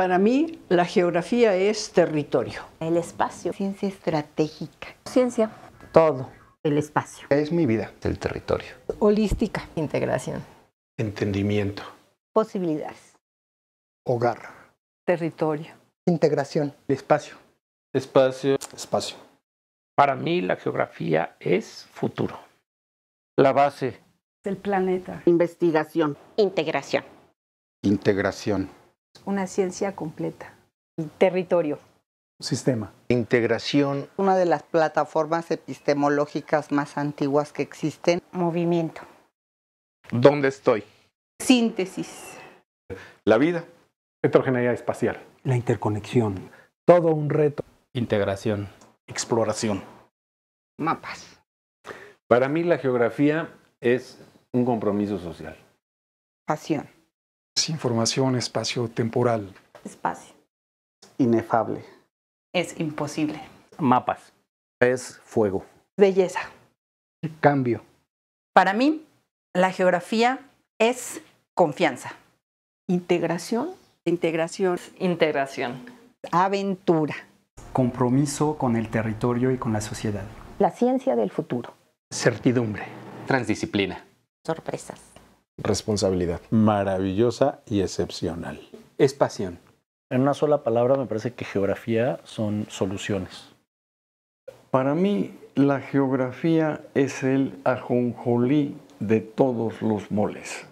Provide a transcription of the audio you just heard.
Para mí, la geografía es territorio. El espacio. Ciencia estratégica. Ciencia. Todo. El espacio. Es mi vida. El territorio. Holística. Integración. Entendimiento. Posibilidades. Hogar. Territorio. Integración. El espacio. Espacio. Espacio. Para mí, la geografía es futuro. La base. El planeta. Investigación. Integración. Integración una ciencia completa. Territorio. Sistema. Integración. Una de las plataformas epistemológicas más antiguas que existen. Movimiento. ¿Dónde estoy? Síntesis. La vida. Heterogeneidad espacial. La interconexión. Todo un reto. Integración. Exploración. Mapas. Para mí la geografía es un compromiso social. Pasión información espacio-temporal. Espacio. Inefable. Es imposible. Mapas. Es fuego. Belleza. Cambio. Para mí, la geografía es confianza. Integración. Integración. Integración. Aventura. Compromiso con el territorio y con la sociedad. La ciencia del futuro. Certidumbre. Transdisciplina. Sorpresas responsabilidad. Maravillosa y excepcional. Es pasión. En una sola palabra, me parece que geografía son soluciones. Para mí, la geografía es el ajonjolí de todos los moles.